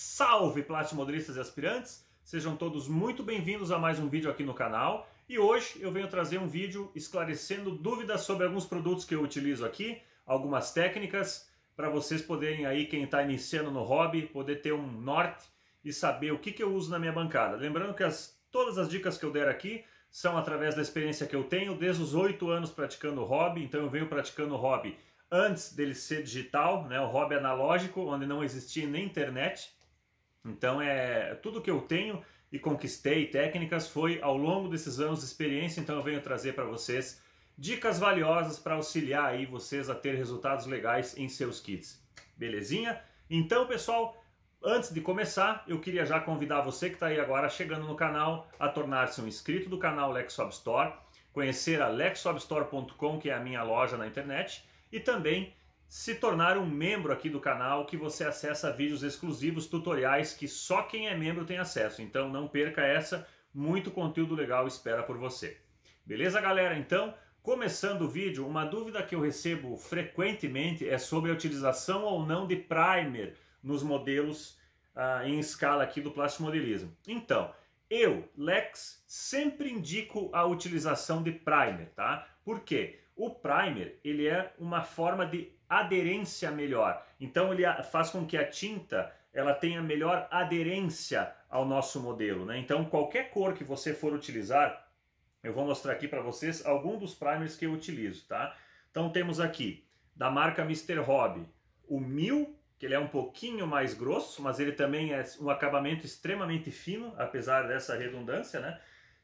Salve platimodristas e aspirantes! Sejam todos muito bem-vindos a mais um vídeo aqui no canal. E hoje eu venho trazer um vídeo esclarecendo dúvidas sobre alguns produtos que eu utilizo aqui, algumas técnicas, para vocês poderem aí, quem está iniciando no hobby, poder ter um norte e saber o que, que eu uso na minha bancada. Lembrando que as, todas as dicas que eu der aqui são através da experiência que eu tenho desde os oito anos praticando hobby, então eu venho praticando hobby antes dele ser digital, né, o hobby analógico, onde não existia nem internet, então é tudo que eu tenho e conquistei técnicas foi ao longo desses anos de experiência, então eu venho trazer para vocês dicas valiosas para auxiliar aí vocês a ter resultados legais em seus kits. Belezinha? Então, pessoal, antes de começar, eu queria já convidar você que está aí agora chegando no canal a tornar-se um inscrito do canal LexSwap Store, conhecer a lexwapstore.com, que é a minha loja na internet, e também se tornar um membro aqui do canal que você acessa vídeos exclusivos, tutoriais que só quem é membro tem acesso. Então não perca essa, muito conteúdo legal espera por você. Beleza, galera? Então, começando o vídeo, uma dúvida que eu recebo frequentemente é sobre a utilização ou não de primer nos modelos ah, em escala aqui do plastimodelismo. Então, eu, Lex, sempre indico a utilização de primer, tá? Por quê? O primer, ele é uma forma de aderência melhor. Então ele faz com que a tinta ela tenha melhor aderência ao nosso modelo, né? Então qualquer cor que você for utilizar, eu vou mostrar aqui para vocês algum dos primers que eu utilizo, tá? Então temos aqui da marca Mr. Hobby, o Mil, que ele é um pouquinho mais grosso, mas ele também é um acabamento extremamente fino, apesar dessa redundância, né?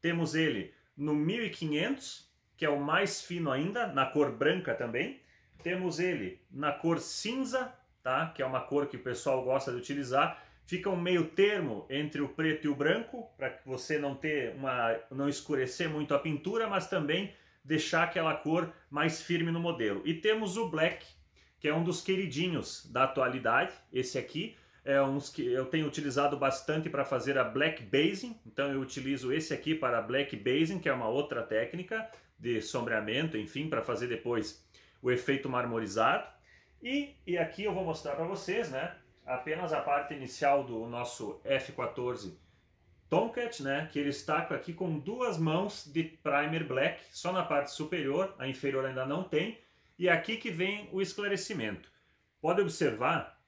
Temos ele no 1500, que é o mais fino ainda, na cor branca também. Temos ele na cor cinza, tá? que é uma cor que o pessoal gosta de utilizar. Fica um meio termo entre o preto e o branco, para que você não ter uma, não escurecer muito a pintura, mas também deixar aquela cor mais firme no modelo. E temos o black, que é um dos queridinhos da atualidade, esse aqui, é uns que eu tenho utilizado bastante para fazer a black basing, então eu utilizo esse aqui para black basing, que é uma outra técnica de sombreamento, enfim, para fazer depois o efeito marmorizado. E, e aqui eu vou mostrar para vocês, né, apenas a parte inicial do nosso F14 Tomcat, né, que ele está aqui com duas mãos de primer black, só na parte superior, a inferior ainda não tem, e é aqui que vem o esclarecimento. Pode observar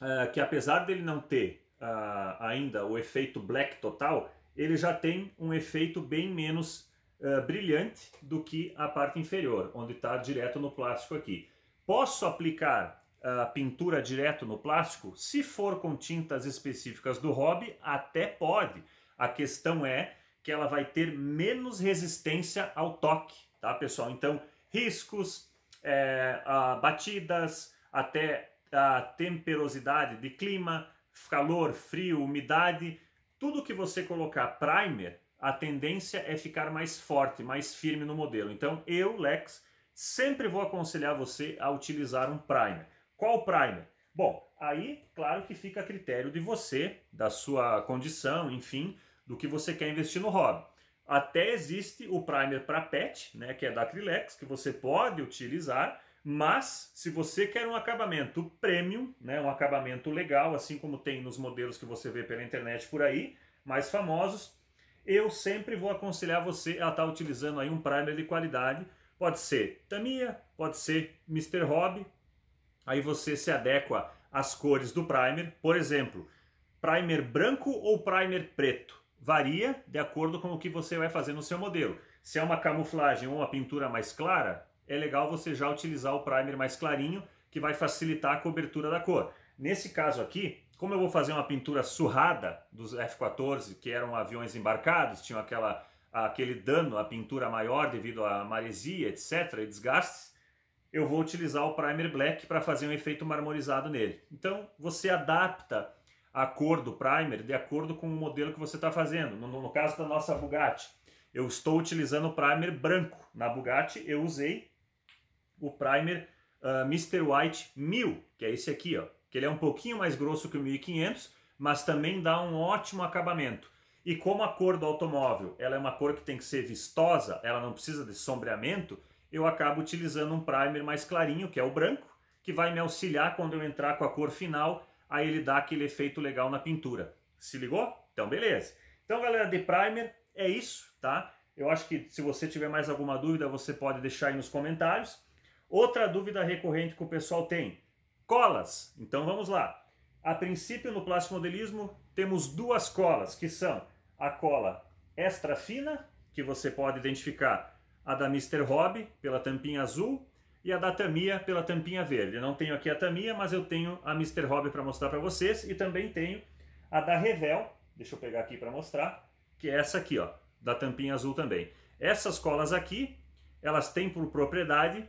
uh, que apesar dele não ter uh, ainda o efeito black total, ele já tem um efeito bem menos eh, brilhante do que a parte inferior, onde está direto no plástico aqui. Posso aplicar a eh, pintura direto no plástico? Se for com tintas específicas do hobby, até pode. A questão é que ela vai ter menos resistência ao toque, tá pessoal? Então, riscos, é, a, batidas, até a temperosidade de clima, calor, frio, umidade, tudo que você colocar primer a tendência é ficar mais forte, mais firme no modelo. Então eu, Lex, sempre vou aconselhar você a utilizar um primer. Qual primer? Bom, aí claro que fica a critério de você, da sua condição, enfim, do que você quer investir no hobby. Até existe o primer para pet, né, que é da Acrylex, que você pode utilizar, mas se você quer um acabamento premium, né, um acabamento legal, assim como tem nos modelos que você vê pela internet por aí, mais famosos, eu sempre vou aconselhar você a estar tá utilizando aí um primer de qualidade. Pode ser Tamiya, pode ser Mr. Hobby. Aí você se adequa às cores do primer. Por exemplo, primer branco ou primer preto? Varia de acordo com o que você vai fazer no seu modelo. Se é uma camuflagem ou uma pintura mais clara, é legal você já utilizar o primer mais clarinho que vai facilitar a cobertura da cor. Nesse caso aqui, como eu vou fazer uma pintura surrada dos F-14, que eram aviões embarcados, tinham aquela, aquele dano, a pintura maior devido à maresia, etc., e desgastes, eu vou utilizar o primer black para fazer um efeito marmorizado nele. Então você adapta a cor do primer de acordo com o modelo que você está fazendo. No, no, caso da nossa Bugatti, eu estou utilizando o primer branco. Na Bugatti eu usei o primer ah, Mr. White 1000, que é esse aqui, ó, que ele é um pouquinho mais grosso que o 1500, mas também dá um ótimo acabamento. E como a cor do automóvel ela é uma cor que tem que ser vistosa, ela não precisa de sombreamento, eu acabo utilizando um primer mais clarinho, que é o branco, que vai me auxiliar quando eu entrar com a cor final, aí ele dá aquele efeito legal na pintura. Se ligou? Então beleza. Então galera, de primer é isso, tá? Eu acho que se você tiver mais alguma dúvida, você pode deixar aí nos comentários. Outra dúvida recorrente que o pessoal tem: colas. Então vamos lá. A princípio, no plástico modelismo, temos duas colas, que são a cola extra fina, que você pode identificar a da Mr. Hobby pela tampinha azul e a da Tamia pela tampinha verde. Eu não tenho aqui a Tamia, mas eu tenho a Mr. Hobby para mostrar para vocês e também tenho a da Revel, deixa eu pegar aqui para mostrar, que é essa aqui, ó, da tampinha azul também. Essas colas aqui, elas têm por propriedade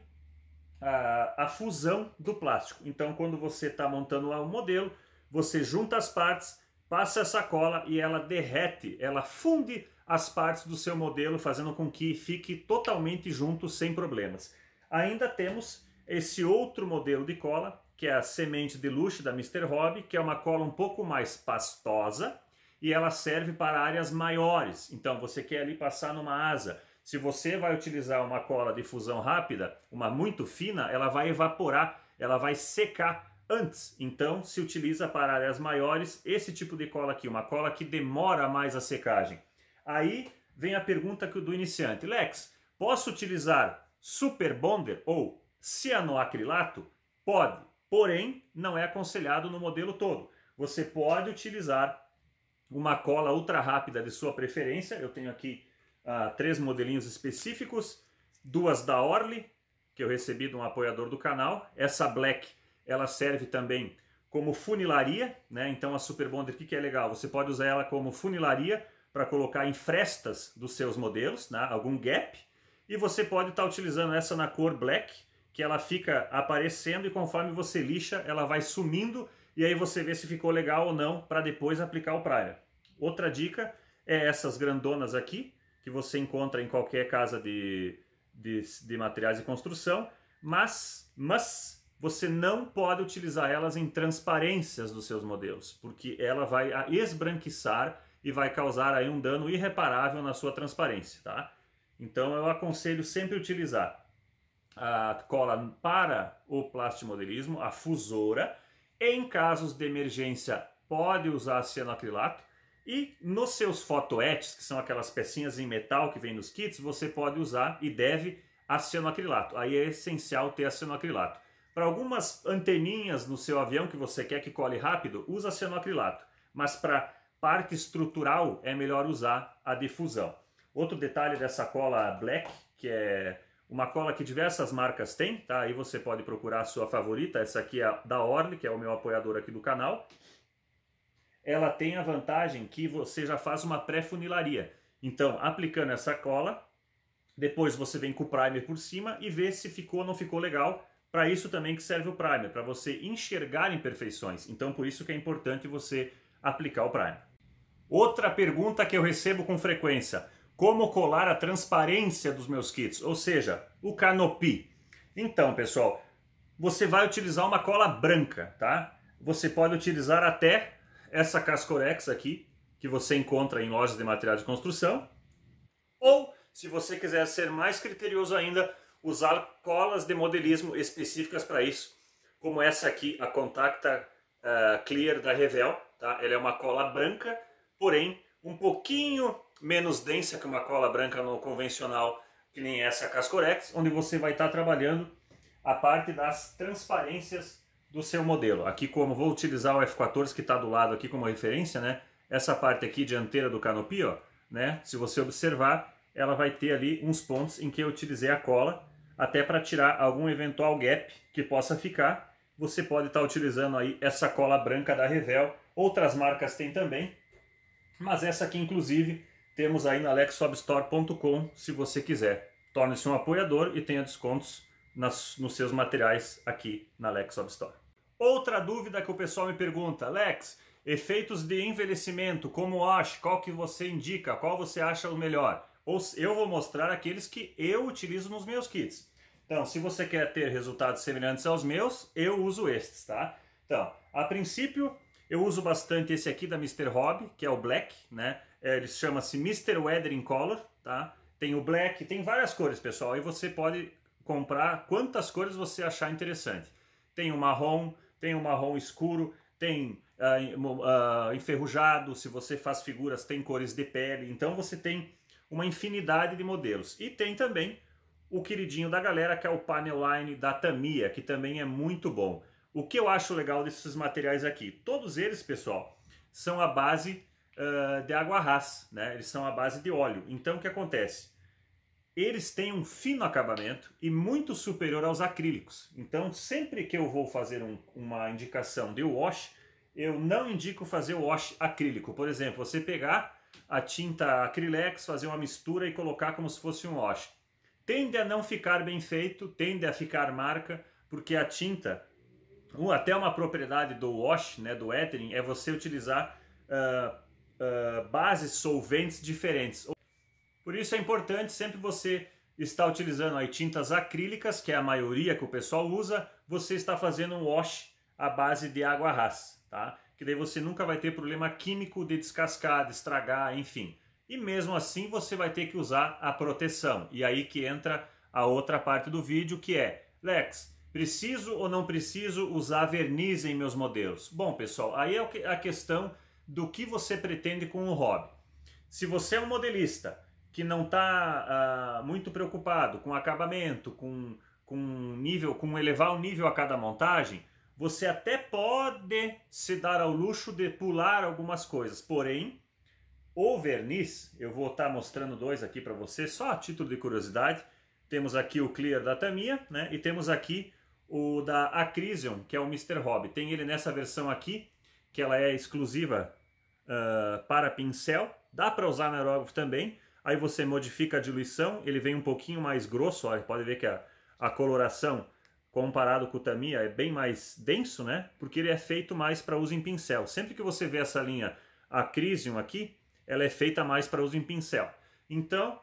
a, a fusão do plástico. Então, quando você está montando lá um modelo, você junta as partes, passa essa cola e ela derrete, ela funde as partes do seu modelo, fazendo com que fique totalmente junto sem problemas. Ainda temos esse outro modelo de cola, que é a semente de luxo da Mr. Hobby, que é uma cola um pouco mais pastosa e ela serve para áreas maiores. Então você quer ali passar numa asa, se você vai utilizar uma cola de fusão rápida, uma muito fina, ela vai evaporar, ela vai secar antes. Então, se utiliza para áreas maiores esse tipo de cola aqui, uma cola que demora mais a secagem. Aí vem a pergunta do iniciante. Lex, posso utilizar Super Bonder ou cianoacrilato? Pode, porém não é aconselhado no modelo todo. Você pode utilizar uma cola ultra rápida de sua preferência. Eu tenho aqui três modelinhos específicos, duas da Orly, que eu recebi de um apoiador do canal. Essa Black, ela serve também como funilaria, né? Então a Super Bonder, o que, que é legal? Você pode usar ela como funilaria para colocar em frestas dos seus modelos, né? algum gap, e você pode estar tá utilizando essa na cor black, que ela fica aparecendo e conforme você lixa, ela vai sumindo e aí você vê se ficou legal ou não para depois aplicar o primer. Outra dica é essas grandonas aqui, que você encontra em qualquer casa de, de, de materiais de construção, mas, mas você não pode utilizar elas em transparências dos seus modelos, porque ela vai esbranquiçar e vai causar aí um dano irreparável na sua transparência, tá? Então eu aconselho sempre utilizar a cola para o plastimodelismo, a fusora. Em casos de emergência, pode usar cianoacrilato, e nos seus photoets, que são aquelas pecinhas em metal que vem nos kits, você pode usar e deve acenoacrilato. Aí é essencial ter acenoacrilato. Para algumas anteninhas no seu avião que você quer que cole rápido, usa acenoacrilato. Mas para parte estrutural é melhor usar a difusão. Outro detalhe dessa cola black, que é uma cola que diversas marcas têm, tá? Aí você pode procurar a sua favorita. Essa aqui é da Orly, que é o meu apoiador aqui do canal ela tem a vantagem que você já faz uma pré-funilaria. Então, aplicando essa cola, depois você vem com o primer por cima e vê se ficou ou não ficou legal. Para isso também que serve o primer, para você enxergar imperfeições. Então, por isso que é importante você aplicar o primer. Outra pergunta que eu recebo com frequência: como colar a transparência dos meus kits, ou seja, o canopy. Então, pessoal, você vai utilizar uma cola branca, tá? Você pode utilizar até essa Cascorex aqui, que você encontra em lojas de material de construção. Ou, se você quiser ser mais criterioso ainda, usar colas de modelismo específicas para isso, como essa aqui, a Contacta uh, Clear da Revel. Tá? Ela é uma cola branca, porém um pouquinho menos densa que uma cola branca no convencional, que nem essa Cascorex, onde você vai estar tá trabalhando a parte das transparências do seu modelo. Aqui como vou utilizar o F14 que está do lado aqui como referência, né? Essa parte aqui dianteira do canopy, ó, né? Se você observar, ela vai ter ali uns pontos em que eu utilizei a cola, até para tirar algum eventual gap que possa ficar. Você pode estar tá utilizando aí essa cola branca da Revel. Outras marcas têm também, mas essa aqui inclusive temos aí na alexsobstore.com se você quiser. Torne-se um apoiador e tenha descontos nas, nos seus materiais aqui na Lex Store. Outra dúvida que o pessoal me pergunta, Lex, efeitos de envelhecimento, como acha, qual que você indica, qual você acha o melhor? Ou eu vou mostrar aqueles que eu utilizo nos meus kits. Então, se você quer ter resultados semelhantes aos meus, eu uso estes, tá? Então, a princípio, eu uso bastante esse aqui da Mr. Hobby, que é o Black, né? É, ele chama-se Mr. Weathering Color, tá? Tem o Black, tem várias cores, pessoal, e você pode comprar quantas cores você achar interessante. Tem o marrom, tem o marrom escuro, tem uh, enferrujado, se você faz figuras, tem cores de pele. Então você tem uma infinidade de modelos. E tem também o queridinho da galera, que é o Paneline da Tamiya, que também é muito bom. O que eu acho legal desses materiais aqui? Todos eles, pessoal, são a base uh, de água ras, né? Eles são a base de óleo. Então, o que acontece? eles têm um fino acabamento e muito superior aos acrílicos. Então, sempre que eu vou fazer um, uma indicação de wash, eu não indico fazer o wash acrílico. Por exemplo, você pegar a tinta acrilex, fazer uma mistura e colocar como se fosse um wash. Tende a não ficar bem feito, tende a ficar marca, porque a tinta, ou até uma propriedade do wash, né, do ethylene, é você utilizar uh, uh, bases solventes diferentes. Por isso é importante sempre você está utilizando aí tintas acrílicas, que é a maioria que o pessoal usa, você está fazendo um wash à base de água rasa, tá? Que daí você nunca vai ter problema químico de descascar, de estragar, enfim. E mesmo assim você vai ter que usar a proteção. E aí que entra a outra parte do vídeo que é, Lex, preciso ou não preciso usar verniz em meus modelos? Bom, pessoal, aí é a questão do que você pretende com o hobby. Se você é um modelista, que não está uh, ah, muito preocupado com acabamento, com, com nível, com elevar o nível a cada montagem, você até pode se dar ao luxo de pular algumas coisas, porém o verniz, eu vou estar tá mostrando dois aqui para você, só a título de curiosidade. Temos aqui o Clear da Tamiya, né? E temos aqui o da Acrision, que é o Mr. Hobby. Tem ele nessa versão aqui, que ela é exclusiva uh, para pincel. Dá para usar na aerógrafo também, Aí você modifica a diluição, ele vem um pouquinho mais grosso, olha, pode ver que a, a coloração comparado com o Tamiya é bem mais denso, né? Porque ele é feito mais para uso em pincel. Sempre que você vê essa linha Acrisium aqui, ela é feita mais para uso em pincel. Então,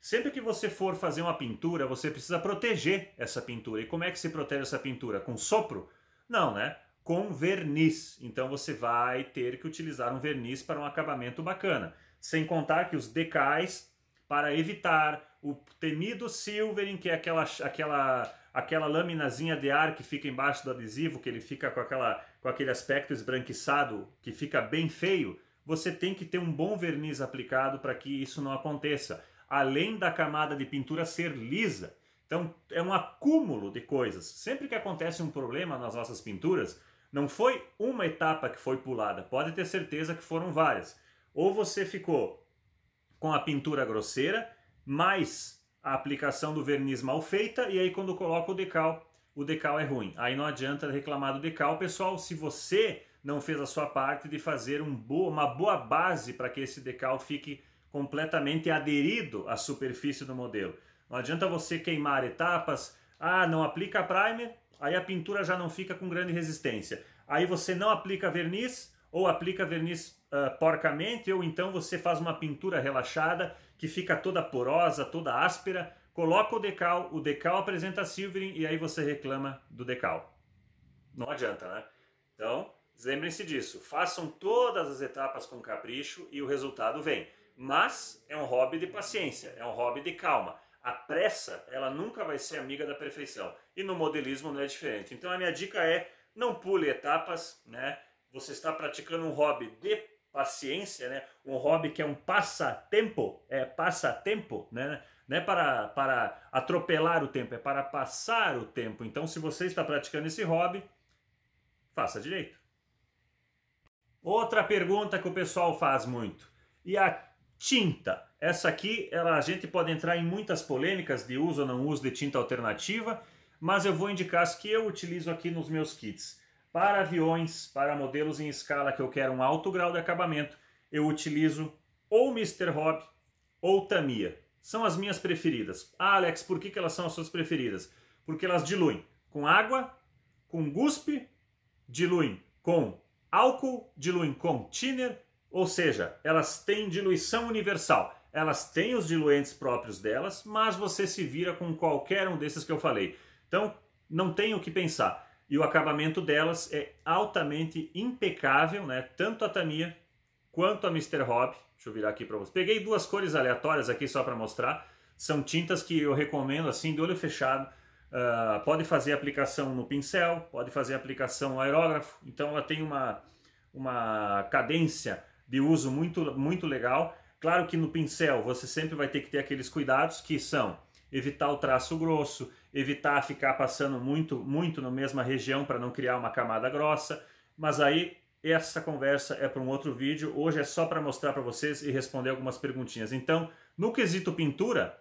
sempre que você for fazer uma pintura, você precisa proteger essa pintura. E como é que se protege essa pintura? Com sopro? Não, né? Com verniz. Então você vai ter que utilizar um verniz para um acabamento bacana. Sem contar que os decais, para evitar o temido silvering, que é aquela, aquela, aquela laminazinha de ar que fica embaixo do adesivo, que ele fica com, aquela, com aquele aspecto esbranquiçado, que fica bem feio, você tem que ter um bom verniz aplicado para que isso não aconteça. Além da camada de pintura ser lisa. Então é um acúmulo de coisas. Sempre que acontece um problema nas nossas pinturas, não foi uma etapa que foi pulada, pode ter certeza que foram várias. Ou você ficou com a pintura grosseira, mais a aplicação do verniz mal feita, e aí quando coloca o decal, o decal é ruim. Aí não adianta reclamar do decal, pessoal. Se você não fez a sua parte de fazer um boa, uma boa base para que esse decal fique completamente aderido à superfície do modelo. Não adianta você queimar etapas, ah, não aplica primer, aí a pintura já não fica com grande resistência. Aí você não aplica verniz, ou aplica verniz uh, porcamente, ou então você faz uma pintura relaxada que fica toda porosa, toda áspera, coloca o decal, o decal apresenta silvering e aí você reclama do decal. Não adianta, né? Então, lembrem-se disso. Façam todas as etapas com capricho e o resultado vem. Mas é um hobby de paciência, é um hobby de calma. A pressa, ela nunca vai ser amiga da perfeição. E no modelismo não é diferente. Então a minha dica é não pule etapas, né? você está praticando um hobby de paciência, né? Um hobby que é um passatempo, é passatempo, né? Não é para, para atropelar o tempo, é para passar o tempo. Então, se você está praticando esse hobby, faça direito. Outra pergunta que o pessoal faz muito. E a tinta? Essa aqui, ela, a gente pode entrar em muitas polêmicas de uso ou não uso de tinta alternativa, mas eu vou indicar as que eu utilizo aqui nos meus kits. Para aviões, para modelos em escala que eu quero um alto grau de acabamento, eu utilizo ou Mr. Hobby ou Tamiya. São as minhas preferidas. Ah, Alex, por que, que elas são as suas preferidas? Porque elas diluem com água, com guspe, diluem com álcool, diluem com thinner, ou seja, elas têm diluição universal. Elas têm os diluentes próprios delas, mas você se vira com qualquer um desses que eu falei. Então, não tem o que pensar e o acabamento delas é altamente impecável, né? Tanto a Tamiya quanto a Mr. Hop. Deixa eu virar aqui para vocês. Peguei duas cores aleatórias aqui só para mostrar. São tintas que eu recomendo assim, de olho fechado. Uh, pode fazer aplicação no pincel, pode fazer aplicação no aerógrafo. Então ela tem uma, uma cadência de uso muito, muito legal. Claro que no pincel você sempre vai ter que ter aqueles cuidados que são evitar o traço grosso, evitar ficar passando muito, muito na mesma região para não criar uma camada grossa. Mas aí essa conversa é para um outro vídeo. Hoje é só para mostrar para vocês e responder algumas perguntinhas. Então, no quesito pintura,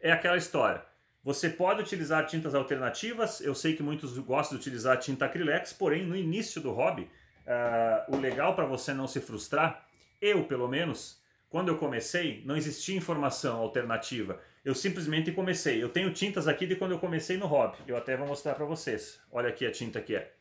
é aquela história. Você pode utilizar tintas alternativas. Eu sei que muitos gostam de utilizar tinta acrilex, porém, no início do hobby, uh, o legal para você não se frustrar, eu pelo menos, quando eu comecei, não existia informação alternativa eu simplesmente comecei. Eu tenho tintas aqui de quando eu comecei no hobby. Eu até vou mostrar para vocês. Olha aqui a tinta que é.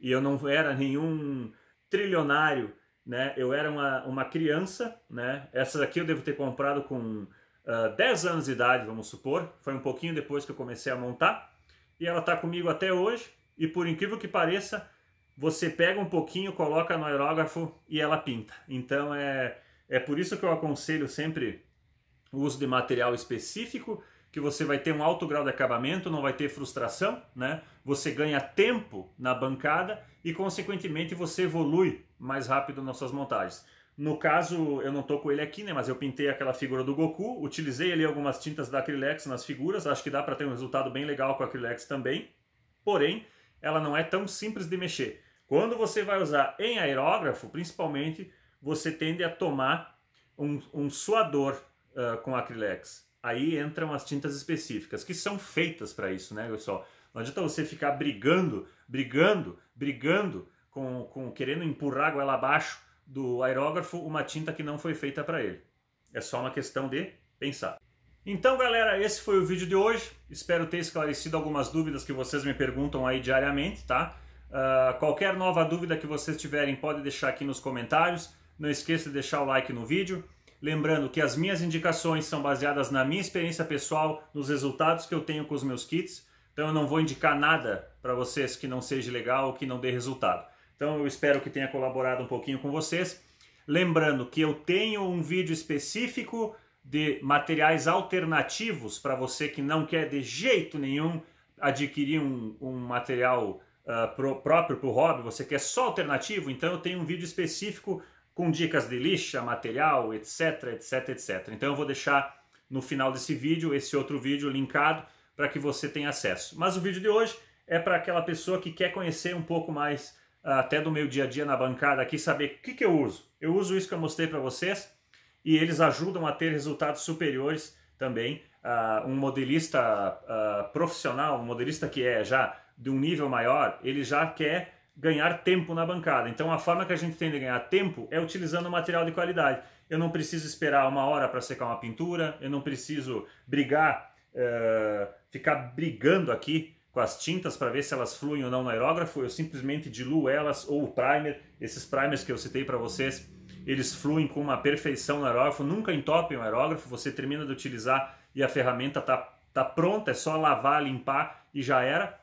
E eu não era nenhum trilionário, né? Eu era uma, uma criança, né? Essa daqui eu devo ter comprado com uh, ah, 10 anos de idade, vamos supor. Foi um pouquinho depois que eu comecei a montar. E ela está comigo até hoje. E por incrível que pareça, você pega um pouquinho, coloca no aerógrafo e ela pinta. Então é, é por isso que eu aconselho sempre o uso de material específico, que você vai ter um alto grau de acabamento, não vai ter frustração, né? Você ganha tempo na bancada e, consequentemente, você evolui mais rápido nas suas montagens. No caso, eu não estou com ele aqui, né? Mas eu pintei aquela figura do Goku, utilizei ali algumas tintas da Acrylex nas figuras, acho que dá para ter um resultado bem legal com a Acrylex também. Porém, ela não é tão simples de mexer. Quando você vai usar em aerógrafo, principalmente, você tende a tomar um, um suador, uh, com Acrylex. Aí entram as tintas específicas, que são feitas para isso, né, pessoal? Não adianta você ficar brigando, brigando, brigando, com, com querendo empurrar a goela abaixo do aerógrafo uma tinta que não foi feita para ele. É só uma questão de pensar. Então, galera, esse foi o vídeo de hoje. Espero ter esclarecido algumas dúvidas que vocês me perguntam aí diariamente, tá? Uh, qualquer nova dúvida que vocês tiverem, pode deixar aqui nos comentários. Não esqueça de deixar o like no vídeo. Lembrando que as minhas indicações são baseadas na minha experiência pessoal, nos resultados que eu tenho com os meus kits. Então eu não vou indicar nada para vocês que não seja legal ou que não dê resultado. Então eu espero que tenha colaborado um pouquinho com vocês. Lembrando que eu tenho um vídeo específico de materiais alternativos para você que não quer de jeito nenhum adquirir um, um material uh, pro, próprio para o hobby, você quer só alternativo, então eu tenho um vídeo específico com dicas de lixa, material, etc, etc, etc. Então eu vou deixar no final desse vídeo esse outro vídeo linkado para que você tenha acesso. Mas o vídeo de hoje é para aquela pessoa que quer conhecer um pouco mais ah, até do meu dia a dia na bancada aqui, saber o que, que eu uso. Eu uso isso que eu mostrei para vocês e eles ajudam a ter resultados superiores também. Uh, um modelista uh, profissional, um modelista que é já de um nível maior, ele já quer ganhar tempo na bancada. Então a forma que a gente tem de ganhar tempo é utilizando material de qualidade. Eu não preciso esperar uma hora para secar uma pintura, eu não preciso brigar, uh, ficar brigando aqui com as tintas para ver se elas fluem ou não no aerógrafo, eu simplesmente diluo elas ou o primer, esses primers que eu citei para vocês, eles fluem com uma perfeição no aerógrafo, nunca entopem o aerógrafo, você termina de utilizar e a ferramenta está tá pronta, é só lavar, limpar e já era.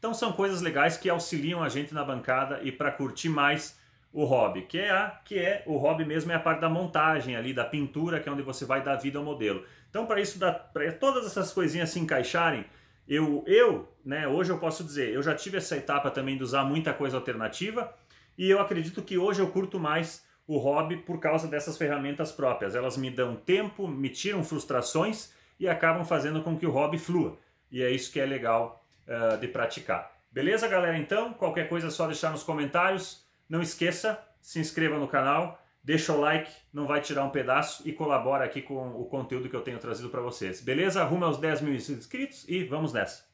Então são coisas legais que auxiliam a gente na bancada e para curtir mais o hobby, que é a que é o hobby mesmo é a parte da montagem ali, da pintura, que é onde você vai dar vida ao modelo. Então para isso para todas essas coisinhas se encaixarem, eu eu, né, hoje eu posso dizer, eu já tive essa etapa também de usar muita coisa alternativa e eu acredito que hoje eu curto mais o hobby por causa dessas ferramentas próprias. Elas me dão tempo, me tiram frustrações e acabam fazendo com que o hobby flua. E é isso que é legal uh, de praticar. Beleza, galera? Então, qualquer coisa é só deixar nos comentários. Não esqueça, se inscreva no canal, deixa o like, não vai tirar um pedaço e colabora aqui com o conteúdo que eu tenho trazido para vocês. Beleza? Rumo aos 10 mil inscritos e vamos nessa!